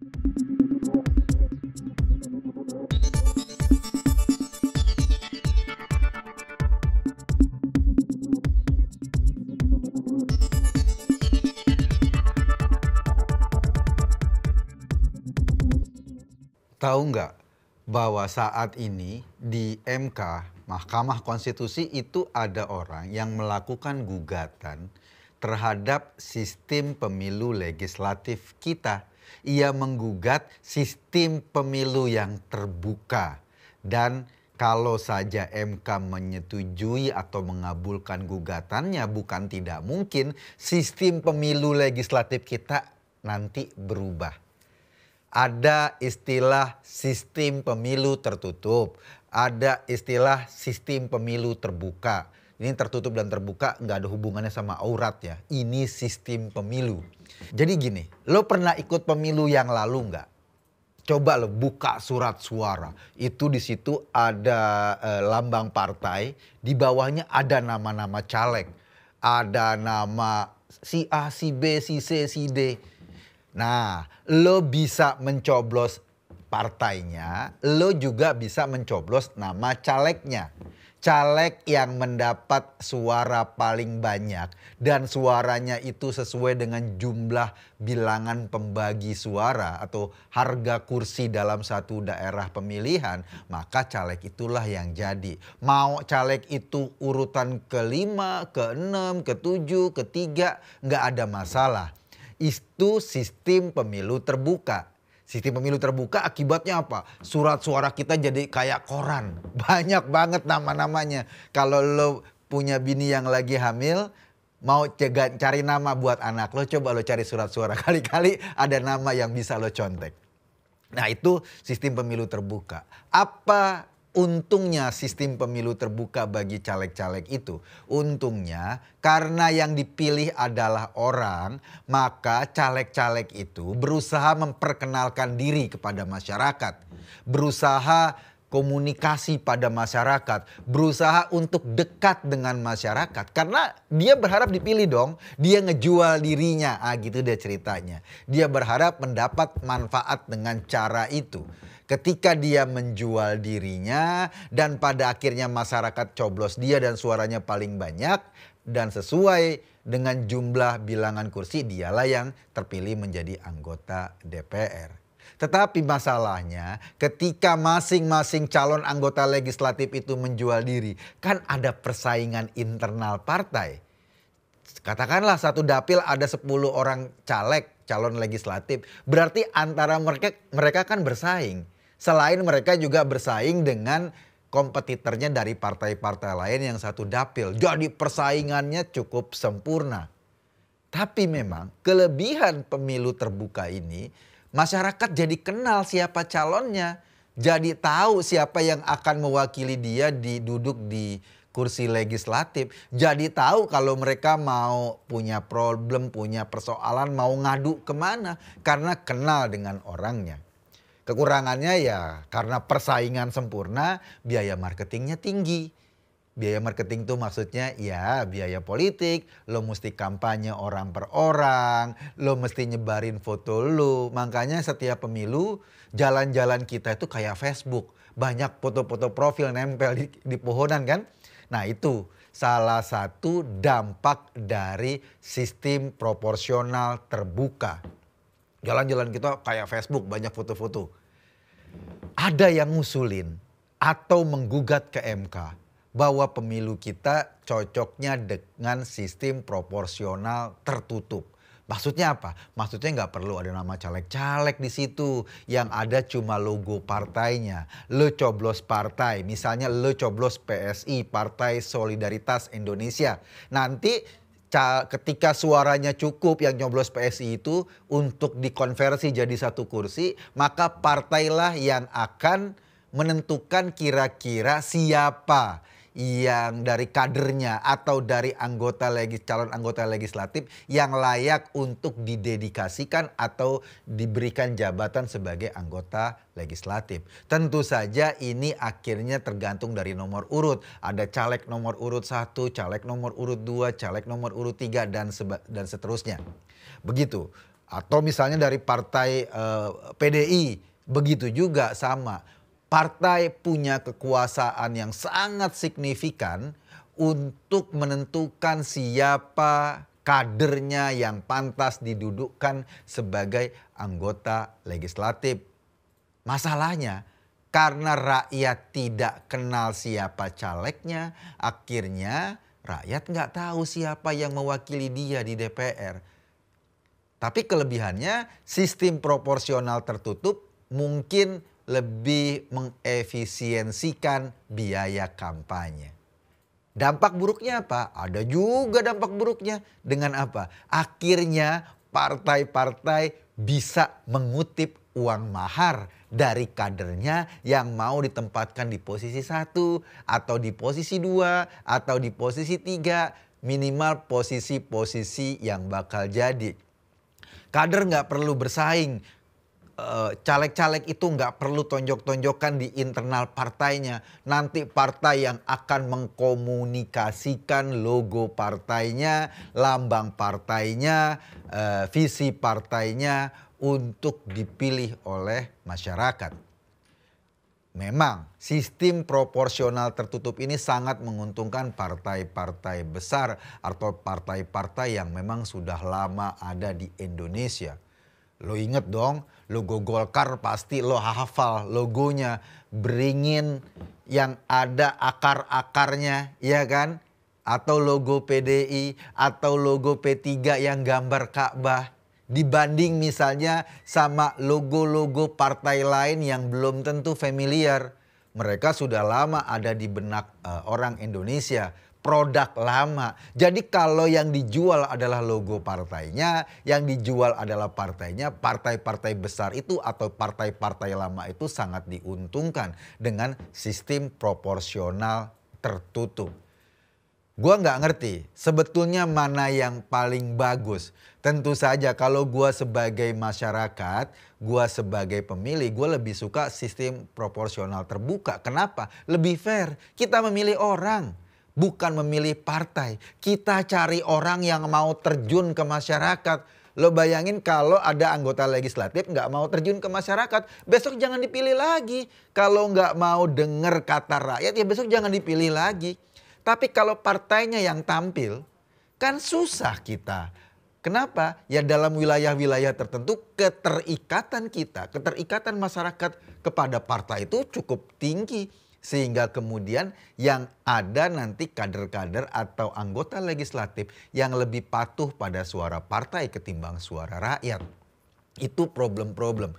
Tahu nggak bahwa saat ini di MK, Mahkamah Konstitusi itu ada orang yang melakukan gugatan terhadap sistem pemilu legislatif kita ia menggugat sistem pemilu yang terbuka dan kalau saja MK menyetujui atau mengabulkan gugatannya bukan tidak mungkin sistem pemilu legislatif kita nanti berubah. Ada istilah sistem pemilu tertutup, ada istilah sistem pemilu terbuka ini tertutup dan terbuka, nggak ada hubungannya sama aurat ya. Ini sistem pemilu. Jadi gini, lo pernah ikut pemilu yang lalu nggak? Coba lo buka surat suara. Itu di situ ada e, lambang partai, di bawahnya ada nama-nama caleg, ada nama si A, si B, si C, si D. Nah, lo bisa mencoblos partainya, lo juga bisa mencoblos nama calegnya caleg yang mendapat suara paling banyak dan suaranya itu sesuai dengan jumlah bilangan pembagi suara atau harga kursi dalam satu daerah pemilihan, maka caleg itulah yang jadi. Mau caleg itu urutan kelima, keenam, ketujuh, ketiga, nggak ada masalah. Itu sistem pemilu terbuka Sistem pemilu terbuka akibatnya apa? Surat suara kita jadi kayak koran. Banyak banget nama-namanya. Kalau lo punya bini yang lagi hamil, mau cega, cari nama buat anak lo, coba lo cari surat suara. Kali-kali ada nama yang bisa lo contek. Nah itu sistem pemilu terbuka. Apa untungnya sistem pemilu terbuka bagi caleg-caleg itu. Untungnya karena yang dipilih adalah orang, maka caleg-caleg itu berusaha memperkenalkan diri kepada masyarakat. Berusaha komunikasi pada masyarakat, berusaha untuk dekat dengan masyarakat karena dia berharap dipilih dong, dia ngejual dirinya, ah gitu dia ceritanya. Dia berharap mendapat manfaat dengan cara itu ketika dia menjual dirinya dan pada akhirnya masyarakat coblos dia dan suaranya paling banyak dan sesuai dengan jumlah bilangan kursi dialah yang terpilih menjadi anggota DPR. Tetapi masalahnya ketika masing-masing calon anggota legislatif itu menjual diri kan ada persaingan internal partai. Katakanlah satu dapil ada 10 orang caleg calon legislatif. Berarti antara mereka mereka kan bersaing Selain mereka juga bersaing dengan kompetitornya dari partai-partai lain yang satu dapil. Jadi persaingannya cukup sempurna. Tapi memang kelebihan pemilu terbuka ini masyarakat jadi kenal siapa calonnya. Jadi tahu siapa yang akan mewakili dia di duduk di kursi legislatif. Jadi tahu kalau mereka mau punya problem, punya persoalan, mau ngadu kemana. Karena kenal dengan orangnya. Kekurangannya ya karena persaingan sempurna, biaya marketingnya tinggi. Biaya marketing itu maksudnya ya biaya politik, lo mesti kampanye orang per orang, lo mesti nyebarin foto lo. Makanya setiap pemilu jalan-jalan kita itu kayak Facebook. Banyak foto-foto profil nempel di, di pohonan kan. Nah itu salah satu dampak dari sistem proporsional terbuka. Jalan-jalan kita kayak Facebook banyak foto-foto ada yang ngusulin atau menggugat ke MK bahwa pemilu kita cocoknya dengan sistem proporsional tertutup. Maksudnya apa? Maksudnya nggak perlu ada nama caleg-caleg di situ. Yang ada cuma logo partainya. Lo coblos partai. Misalnya lo coblos PSI, Partai Solidaritas Indonesia. Nanti ketika suaranya cukup yang nyoblos PSI itu untuk dikonversi jadi satu kursi, maka partailah yang akan menentukan kira-kira siapa yang dari kadernya atau dari anggota legis calon anggota legislatif yang layak untuk didedikasikan atau diberikan jabatan sebagai anggota legislatif. Tentu saja ini akhirnya tergantung dari nomor urut. Ada caleg nomor urut satu caleg nomor urut dua caleg nomor urut tiga dan dan seterusnya. Begitu. Atau misalnya dari partai eh, PDI begitu juga sama partai punya kekuasaan yang sangat signifikan untuk menentukan siapa kadernya yang pantas didudukkan sebagai anggota legislatif. Masalahnya, karena rakyat tidak kenal siapa calegnya, akhirnya rakyat nggak tahu siapa yang mewakili dia di DPR. Tapi kelebihannya, sistem proporsional tertutup mungkin lebih mengefisiensikan biaya kampanye. Dampak buruknya apa? Ada juga dampak buruknya. Dengan apa? Akhirnya partai-partai bisa mengutip uang mahar dari kadernya yang mau ditempatkan di posisi satu atau di posisi dua atau di posisi tiga minimal posisi-posisi yang bakal jadi. Kader nggak perlu bersaing, Eh, caleg-caleg itu nggak perlu tonjok-tonjokan di internal partainya. Nanti partai yang akan mengkomunikasikan logo partainya, lambang partainya, eh, visi partainya untuk dipilih oleh masyarakat. Memang sistem proporsional tertutup ini sangat menguntungkan partai-partai besar atau partai-partai yang memang sudah lama ada di Indonesia Lo inget dong, logo Golkar pasti lo hafal logonya. Beringin yang ada akar-akarnya, ya kan? Atau logo PDI, atau logo P3 yang gambar Ka'bah. Dibanding misalnya sama logo-logo partai lain yang belum tentu familiar. Mereka sudah lama ada di benak uh, orang Indonesia produk lama. Jadi kalau yang dijual adalah logo partainya, yang dijual adalah partainya, partai-partai besar itu atau partai-partai lama itu sangat diuntungkan dengan sistem proporsional tertutup. Gua nggak ngerti sebetulnya mana yang paling bagus. Tentu saja kalau gua sebagai masyarakat, gua sebagai pemilih, gua lebih suka sistem proporsional terbuka. Kenapa? Lebih fair. Kita memilih orang bukan memilih partai. Kita cari orang yang mau terjun ke masyarakat. Lo bayangin kalau ada anggota legislatif nggak mau terjun ke masyarakat, besok jangan dipilih lagi. Kalau nggak mau dengar kata rakyat, ya besok jangan dipilih lagi. Tapi kalau partainya yang tampil, kan susah kita. Kenapa? Ya dalam wilayah-wilayah tertentu keterikatan kita, keterikatan masyarakat kepada partai itu cukup tinggi sehingga kemudian yang ada nanti kader-kader atau anggota legislatif yang lebih patuh pada suara partai ketimbang suara rakyat. Itu problem-problem.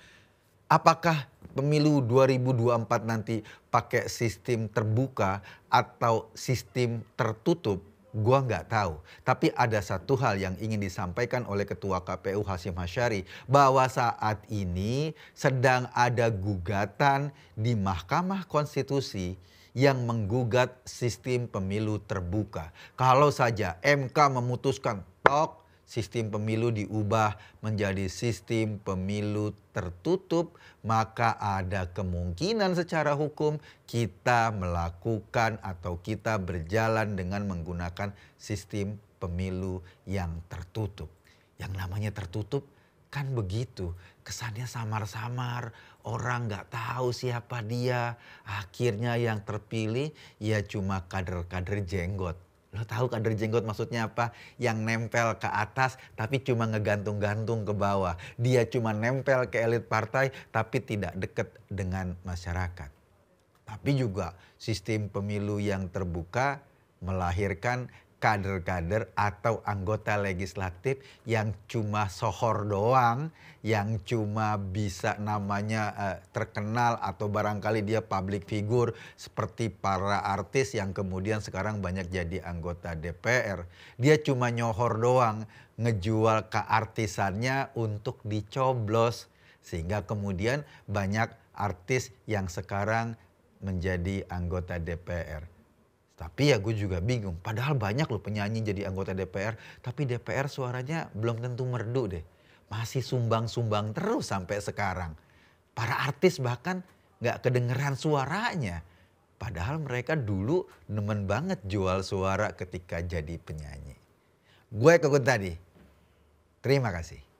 Apakah pemilu 2024 nanti pakai sistem terbuka atau sistem tertutup Gua nggak tahu, tapi ada satu hal yang ingin disampaikan oleh Ketua KPU Hasim Hasyari bahwa saat ini sedang ada gugatan di Mahkamah Konstitusi yang menggugat sistem pemilu terbuka. Kalau saja MK memutuskan tok sistem pemilu diubah menjadi sistem pemilu tertutup, maka ada kemungkinan secara hukum kita melakukan atau kita berjalan dengan menggunakan sistem pemilu yang tertutup. Yang namanya tertutup kan begitu kesannya samar-samar orang nggak tahu siapa dia akhirnya yang terpilih ya cuma kader-kader jenggot Lo tahu kader jenggot maksudnya apa? Yang nempel ke atas tapi cuma ngegantung-gantung ke bawah. Dia cuma nempel ke elit partai tapi tidak dekat dengan masyarakat. Tapi juga sistem pemilu yang terbuka melahirkan kader-kader atau anggota legislatif yang cuma sohor doang, yang cuma bisa namanya uh, terkenal atau barangkali dia public figure seperti para artis yang kemudian sekarang banyak jadi anggota DPR. Dia cuma nyohor doang, ngejual keartisannya untuk dicoblos sehingga kemudian banyak artis yang sekarang menjadi anggota DPR tapi ya gue juga bingung. Padahal banyak loh penyanyi jadi anggota DPR, tapi DPR suaranya belum tentu merdu deh. Masih sumbang-sumbang terus sampai sekarang. Para artis bahkan gak kedengeran suaranya. Padahal mereka dulu nemen banget jual suara ketika jadi penyanyi. Gue kekut tadi. Terima kasih.